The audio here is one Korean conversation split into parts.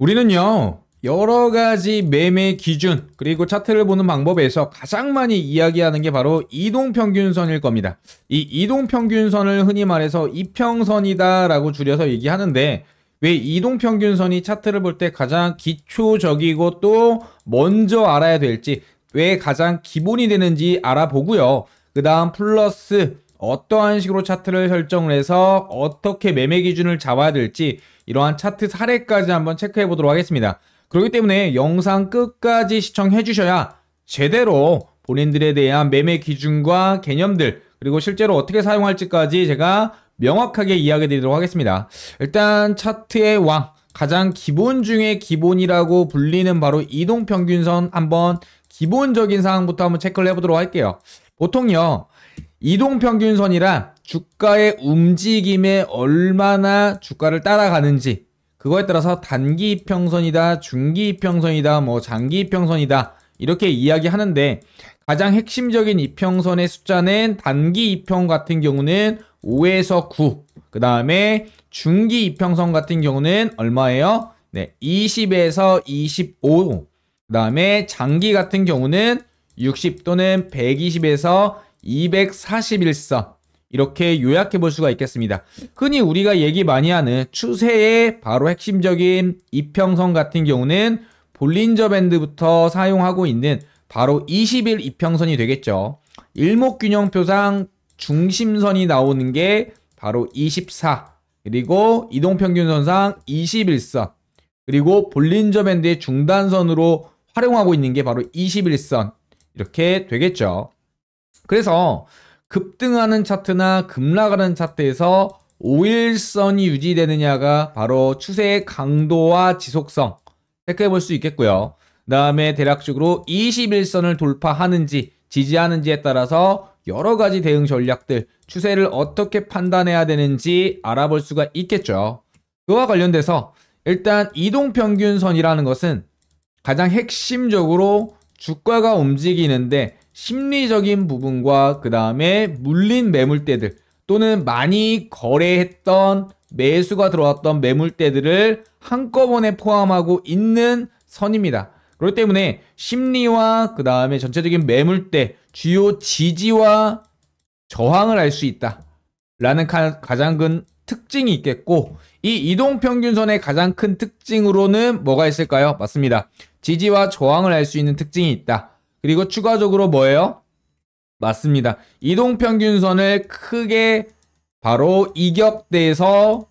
우리는요, 여러 가지 매매 기준, 그리고 차트를 보는 방법에서 가장 많이 이야기하는 게 바로 이동평균선일 겁니다. 이 이동평균선을 흔히 말해서 이평선이다라고 줄여서 얘기하는데, 왜 이동평균선이 차트를 볼 때 가장 기초적이고 또 먼저 알아야 될지, 왜 가장 기본이 되는지 알아보고요. 그 다음 플러스 어떠한 식으로 차트를 설정을 해서 어떻게 매매 기준을 잡아야 될지 이러한 차트 사례까지 한번 체크해 보도록 하겠습니다. 그렇기 때문에 영상 끝까지 시청해 주셔야 제대로 본인들에 대한 매매 기준과 개념들 그리고 실제로 어떻게 사용할지까지 제가 명확하게 이야기 드리도록 하겠습니다. 일단 차트의 왕 가장 기본 중에 기본이라고 불리는 바로 이동평균선 한번 기본적인 사항부터 한번 체크를 해보도록 할게요. 보통요 이동평균선이란 주가의 움직임에 얼마나 주가를 따라가는지 그거에 따라서 단기 이평선이다, 중기 이평선이다, 뭐 장기 이평선이다 이렇게 이야기하는데 가장 핵심적인 이평선의 숫자는 단기 이평 같은 경우는 5에서 9. 그 다음에 중기 이평선 같은 경우는 얼마예요? 네, 20에서 25. 그 다음에 장기 같은 경우는 60 또는 120에서 241선. 이렇게 요약해 볼 수가 있겠습니다. 흔히 우리가 얘기 많이 하는 추세의 바로 핵심적인 이평선 같은 경우는 볼린저 밴드부터 사용하고 있는 바로 20일 이평선이 되겠죠. 일목균형표상 중심선이 나오는 게 바로 24 그리고 이동평균선상 21선 그리고 볼린저 밴드의 중단선으로 활용하고 있는 게 바로 21선 이렇게 되겠죠. 그래서 급등하는 차트나 급락하는 차트에서 5일선이 유지되느냐가 바로 추세의 강도와 지속성 체크해 볼 수 있겠고요. 그 다음에 대략적으로 21선을 돌파하는지 지지하는지에 따라서 여러 가지 대응 전략들, 추세를 어떻게 판단해야 되는지 알아볼 수가 있겠죠. 그와 관련돼서 일단 이동평균선이라는 것은 가장 핵심적으로 주가가 움직이는데 심리적인 부분과 그 다음에 물린 매물대들 또는 많이 거래했던 매수가 들어왔던 매물대들을 한꺼번에 포함하고 있는 선입니다. 그렇기 때문에 심리와 그 다음에 전체적인 매물대 주요 지지와 저항을 알 수 있다. 라는 가장 큰 특징이 있겠고 이 이동평균선의 가장 큰 특징으로는 뭐가 있을까요? 맞습니다. 지지와 저항을 알 수 있는 특징이 있다. 그리고 추가적으로 뭐예요? 맞습니다. 이동평균선을 크게 바로 이격대에서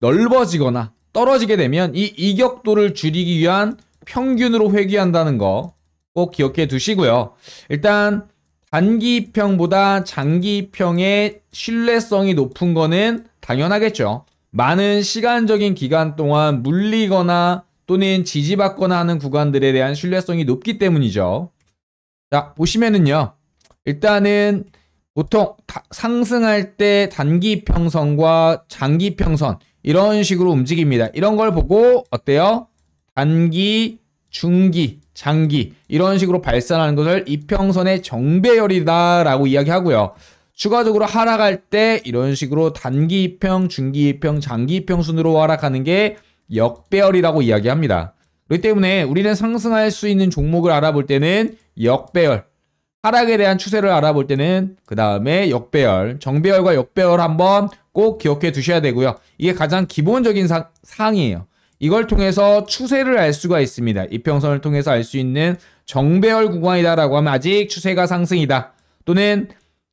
넓어지거나 떨어지게 되면 이 이격도를 줄이기 위한 평균으로 회귀한다는 거 꼭 기억해 두시고요. 일단 단기평보다 장기평의 신뢰성이 높은 거는 당연하겠죠. 많은 시간적인 기간 동안 물리거나 또는 지지받거나 하는 구간들에 대한 신뢰성이 높기 때문이죠. 자, 보시면은요. 일단은 보통 상승할 때 단기 평선과 장기 평선 이런 식으로 움직입니다. 이런 걸 보고 어때요? 단기, 중기, 장기 이런 식으로 발산하는 것을 이평선의 정배열이다라고 이야기하고요. 추가적으로 하락할 때 이런 식으로 단기 이평, 중기 이평, 장기 이평 순으로 하락하는 게 역배열이라고 이야기합니다. 그렇기 때문에 우리는 상승할 수 있는 종목을 알아볼 때는 역배열, 하락에 대한 추세를 알아볼 때는 그 다음에 역배열, 정배열과 역배열 한번 꼭 기억해 두셔야 되고요. 이게 가장 기본적인 사, 항이에요 이걸 통해서 추세를 알 수가 있습니다. 이평선을 통해서 알 수 있는 정배열 구간이다라고 하면 아직 추세가 상승이다. 또는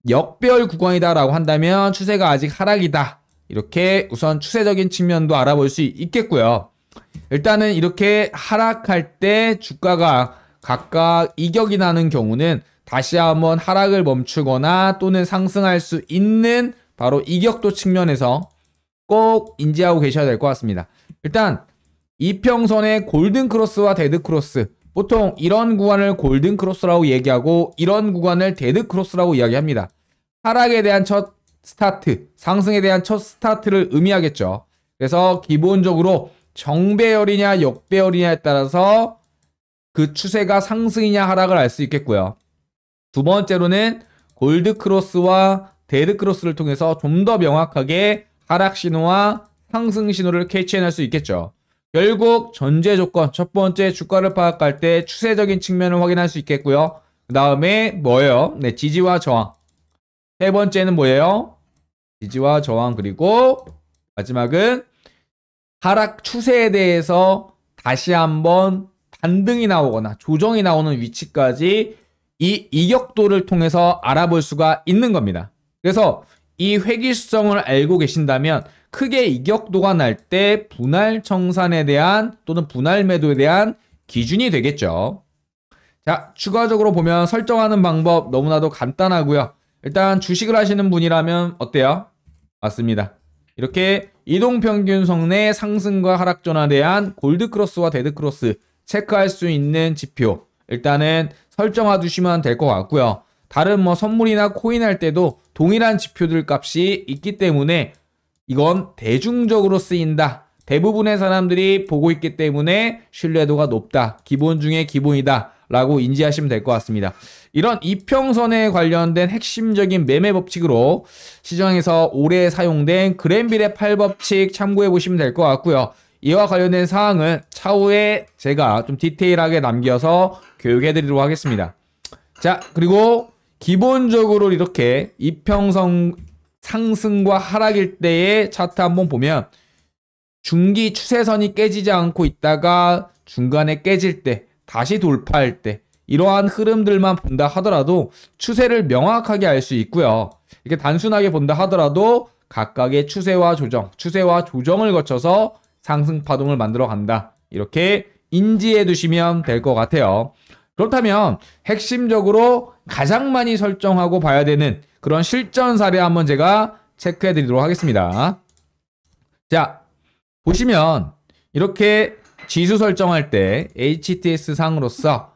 역배열 구간이다라고 한다면 추세가 아직 하락이다. 이렇게 우선 추세적인 측면도 알아볼 수 있겠고요. 일단은 이렇게 하락할 때 주가가 각각 이격이 나는 경우는 다시 한번 하락을 멈추거나 또는 상승할 수 있는 바로 이격도 측면에서 꼭 인지하고 계셔야 될 것 같습니다. 일단 이평선의 골든크로스와 데드크로스 보통 이런 구간을 골든크로스라고 얘기하고 이런 구간을 데드크로스라고 이야기합니다. 하락에 대한 첫 스타트, 상승에 대한 첫 스타트를 의미하겠죠. 그래서 기본적으로 정배열이냐 역배열이냐에 따라서 그 추세가 상승이냐 하락을 알 수 있겠고요. 두 번째로는 골드 크로스와 데드 크로스를 통해서 좀 더 명확하게 하락 신호와 상승 신호를 캐치해낼 수 있겠죠. 결국 전제 조건 첫 번째 주가를 파악할 때 추세적인 측면을 확인할 수 있겠고요. 그 다음에 뭐예요? 네, 지지와 저항. 세 번째는 뭐예요? 지지와 저항 그리고 마지막은 하락 추세에 대해서 다시 한번 반등이 나오거나 조정이 나오는 위치까지 이 이격도를 통해서 알아볼 수가 있는 겁니다. 그래서 이 회기성을 알고 계신다면 크게 이격도가 날 때 분할 청산에 대한 또는 분할 매도에 대한 기준이 되겠죠. 자, 추가적으로 보면 설정하는 방법 너무나도 간단하고요. 일단 주식을 하시는 분이라면 어때요? 맞습니다. 이렇게 이동평균 성내 상승과 하락 전환에 대한 골드크로스와 데드크로스 체크할 수 있는 지표 일단은 설정해 두시면 될 것 같고요. 다른 뭐 선물이나 코인 할 때도 동일한 지표들 값이 있기 때문에 이건 대중적으로 쓰인다. 대부분의 사람들이 보고 있기 때문에 신뢰도가 높다. 기본 중에 기본이다. 라고 인지하시면 될 것 같습니다. 이런 이평선에 관련된 핵심적인 매매 법칙으로 시장에서 오래 사용된 그랜빌의 8법칙 참고해 보시면 될 것 같고요. 이와 관련된 사항은 차후에 제가 좀 디테일하게 남겨서 교육해 드리도록 하겠습니다. 자, 그리고 기본적으로 이렇게 이평선 상승과 하락일 때의 차트 한번 보면 중기 추세선이 깨지지 않고 있다가 중간에 깨질 때 다시 돌파할 때 이러한 흐름들만 본다 하더라도 추세를 명확하게 알 수 있고요. 이게 렇 단순하게 본다 하더라도 각각의 추세와 조정, 추세와 조정을 거쳐서 상승 파동을 만들어 간다. 이렇게 인지해 두시면 될 것 같아요. 그렇다면 핵심적으로 가장 많이 설정하고 봐야 되는 그런 실전 사례 한번 제가 체크해 드리도록 하겠습니다. 자, 보시면 이렇게 지수 설정할 때 HTS 상으로서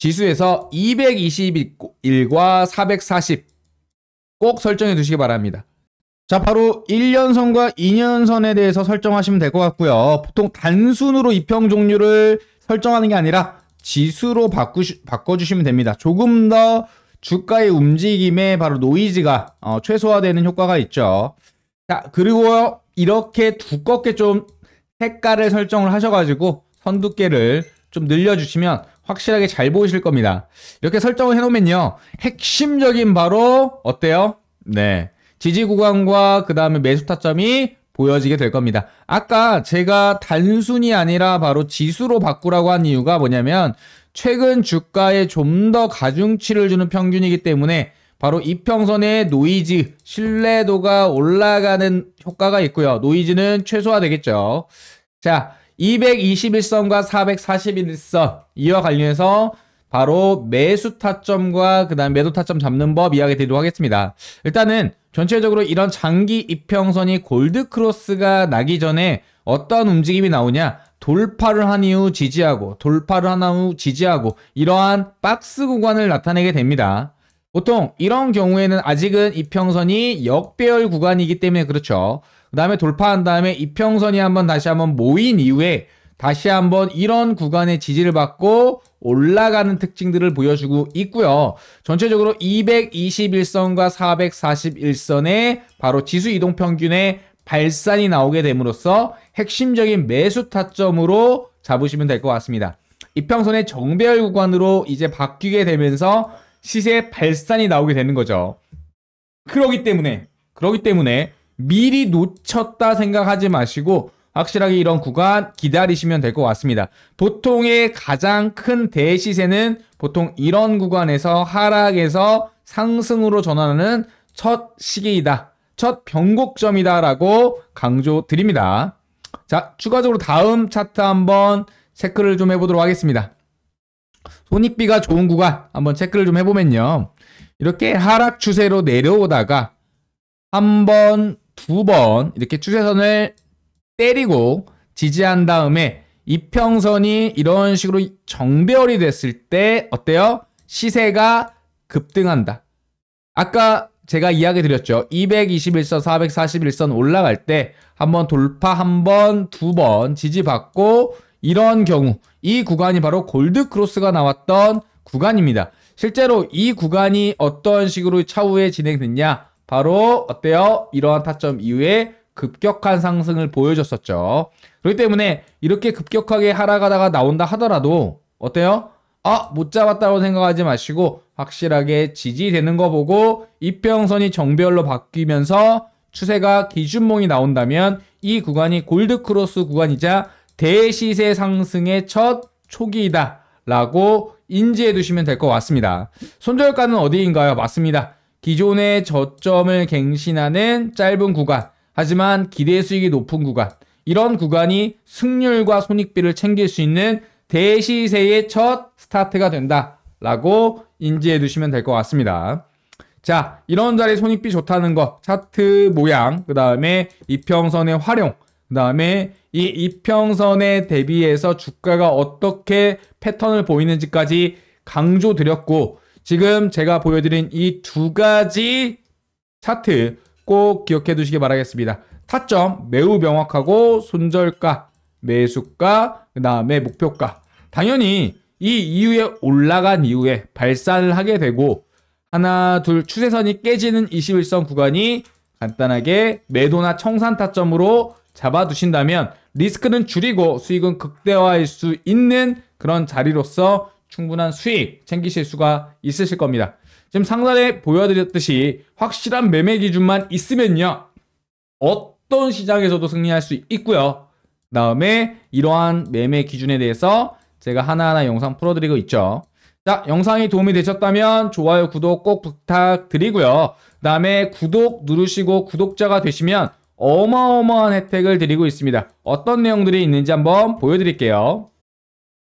지수에서 221과 440 꼭 설정해 두시기 바랍니다. 자, 바로 1년선과 2년선에 대해서 설정하시면 될 것 같고요. 보통 단순으로 입형 종류를 설정하는 게 아니라 지수로 바꾸시, 바꿔주시면 됩니다. 조금 더 주가의 움직임에 바로 노이즈가 어, 최소화되는 효과가 있죠. 자, 그리고 이렇게 두껍게 좀 색깔을 설정을 하셔가지고 선 두께를 좀 늘려주시면 확실하게 잘 보이실 겁니다. 이렇게 설정을 해놓으면요. 핵심적인 바로 어때요? 네. 지지 구간과 그 다음에 매수 타점이 보여지게 될 겁니다. 아까 제가 단순히 아니라 바로 지수로 바꾸라고 한 이유가 뭐냐면 최근 주가에 좀 더 가중치를 주는 평균이기 때문에 바로 이평선의 노이즈, 신뢰도가 올라가는 효과가 있고요. 노이즈는 최소화되겠죠. 자, 221선과 441선 이와 관련해서 바로 매수 타점과 그 다음 매도 타점 잡는 법 이야기 드리도록 하겠습니다. 일단은 전체적으로 이런 장기 이평선이 골드 크로스가 나기 전에 어떤 움직임이 나오냐 돌파를 한 이후 지지하고 돌파를 한 후 지지하고 이러한 박스 구간을 나타내게 됩니다. 보통 이런 경우에는 아직은 이평선이 역배열 구간이기 때문에 그렇죠. 그 다음에 돌파한 다음에 이평선이 한번 다시 한번 모인 이후에 다시 한번 이런 구간의 지지를 받고 올라가는 특징들을 보여주고 있고요. 전체적으로 221선과 441선에 바로 지수 이동 평균의 발산이 나오게 됨으로써 핵심적인 매수 타점으로 잡으시면 될 것 같습니다. 이평선의 정배열 구간으로 이제 바뀌게 되면서 시세 발산이 나오게 되는 거죠. 그러기 때문에 그러기 때문에 미리 놓쳤다 생각하지 마시고 확실하게 이런 구간 기다리시면 될 것 같습니다. 보통의 가장 큰 대시세는 보통 이런 구간에서 하락에서 상승으로 전환하는 첫 시기이다. 첫 변곡점이다라고 강조드립니다. 자, 추가적으로 다음 차트 한번 체크를 좀 해보도록 하겠습니다. 손익비가 좋은 구간 한번 체크를 좀 해보면요. 이렇게 하락 추세로 내려오다가 한 번, 두 번 이렇게 추세선을 때리고 지지한 다음에 이평선이 이런 식으로 정배열이 됐을 때 어때요? 시세가 급등한다. 아까 제가 이야기 드렸죠. 221선, 441선 올라갈 때 한번 돌파 한 번, 두 번 지지받고 이런 경우 이 구간이 바로 골드 크로스가 나왔던 구간입니다. 실제로 이 구간이 어떤 식으로 차후에 진행됐냐? 바로 어때요? 이러한 타점 이후에 급격한 상승을 보여줬었죠. 그렇기 때문에 이렇게 급격하게 하락하다가 나온다 하더라도 어때요? 아, 못 잡았다고 생각하지 마시고 확실하게 지지되는 거 보고 이평선이 정별로 바뀌면서 추세가 기준봉이 나온다면 이 구간이 골드크로스 구간이자 대시세 상승의 첫 초기이다. 라고 인지해 두시면 될 것 같습니다. 손절가는 어디인가요? 맞습니다. 기존의 저점을 갱신하는 짧은 구간, 하지만 기대 수익이 높은 구간, 이런 구간이 승률과 손익비를 챙길 수 있는 대시세의 첫 스타트가 된다. 라고 인지해 두시면 될 것 같습니다. 자, 이런 자리 손익비 좋다는 거, 차트 모양, 그 다음에 이평선의 활용, 그 다음에 이 이평선에 대비해서 주가가 어떻게 패턴을 보이는지까지 강조드렸고 지금 제가 보여드린 이 두 가지 차트 꼭 기억해 두시기 바라겠습니다. 타점 매우 명확하고 손절가, 매수가, 그 다음에 목표가 당연히 이 이후에 올라간 이후에 발산을 하게 되고 하나 둘 추세선이 깨지는 21선 구간이 간단하게 매도나 청산 타점으로 잡아두신다면 리스크는 줄이고 수익은 극대화할 수 있는 그런 자리로서 충분한 수익 챙기실 수가 있으실 겁니다. 지금 상단에 보여드렸듯이 확실한 매매 기준만 있으면요. 어떤 시장에서도 승리할 수 있고요. 다음에 이러한 매매 기준에 대해서 제가 하나하나 영상 풀어드리고 있죠. 자, 영상이 도움이 되셨다면 좋아요, 구독 꼭 부탁드리고요. 그 다음에 구독 누르시고 구독자가 되시면 어마어마한 혜택을 드리고 있습니다. 어떤 내용들이 있는지 한번 보여드릴게요.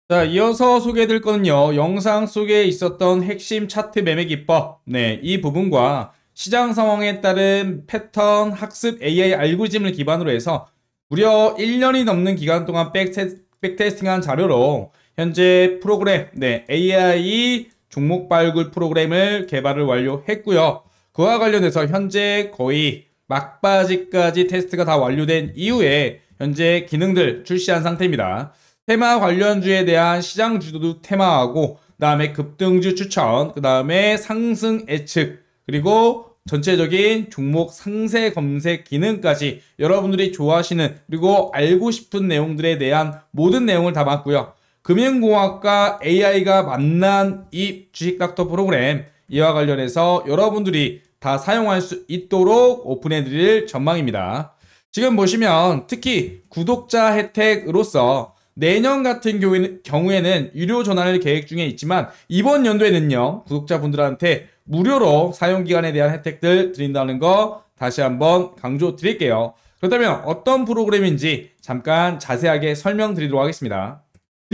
자, 이어서 소개해드릴 거는요. 영상 속에 있었던 핵심 차트 매매 기법. 네, 이 부분과 시장 상황에 따른 패턴 학습 AI 알고리즘을 기반으로 해서 무려 1년이 넘는 기간 동안 백테, 스팅한 자료로 현재 프로그램, 네, AI 종목 발굴 프로그램을 개발을 완료했고요. 그와 관련해서 현재 거의 막바지까지 테스트가 다 완료된 이후에 현재 기능들 출시한 상태입니다. 테마 관련주에 대한 시장 주도도 테마하고 그 다음에 급등주 추천 그 다음에 상승 예측 그리고 전체적인 종목 상세 검색 기능까지 여러분들이 좋아하시는 그리고 알고 싶은 내용들에 대한 모든 내용을 담았고요. 금융공학과 AI가 만난 이 주식닥터 프로그램 이와 관련해서 여러분들이 다 사용할 수 있도록 오픈해드릴 전망입니다. 지금 보시면 특히 구독자 혜택으로서 내년 같은 경우에는 유료 전환을 계획 중에 있지만 이번 연도에는요 구독자분들한테 무료로 사용기간에 대한 혜택들 드린다는 거 다시 한번 강조 드릴게요. 그렇다면 어떤 프로그램인지 잠깐 자세하게 설명드리도록 하겠습니다.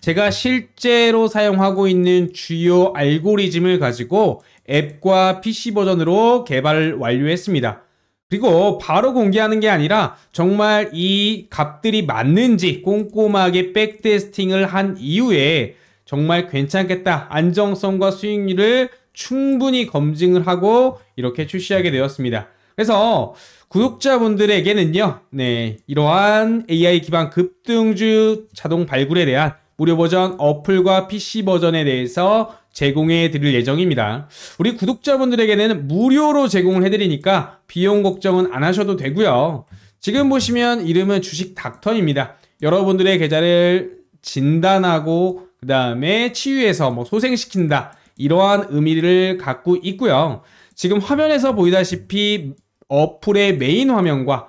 제가 실제로 사용하고 있는 주요 알고리즘을 가지고 앱과 PC 버전으로 개발을 완료했습니다. 그리고 바로 공개하는 게 아니라 정말 이 값들이 맞는지 꼼꼼하게 백테스팅을 한 이후에 정말 괜찮겠다 안정성과 수익률을 충분히 검증을 하고 이렇게 출시하게 되었습니다. 그래서 구독자분들에게는요, 네, 이러한 AI 기반 급등주 자동 발굴에 대한 무료 버전 어플과 PC 버전에 대해서 제공해 드릴 예정입니다. 우리 구독자분들에게는 무료로 제공을 해드리니까 비용 걱정은 안 하셔도 되고요. 지금 보시면 이름은 주식 닥터입니다. 여러분들의 계좌를 진단하고 그 다음에 치유해서 뭐 소생시킨다 이러한 의미를 갖고 있고요. 지금 화면에서 보이다시피 어플의 메인 화면과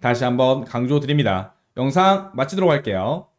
다시 한번 강조드립니다. 영상 마치도록 할게요.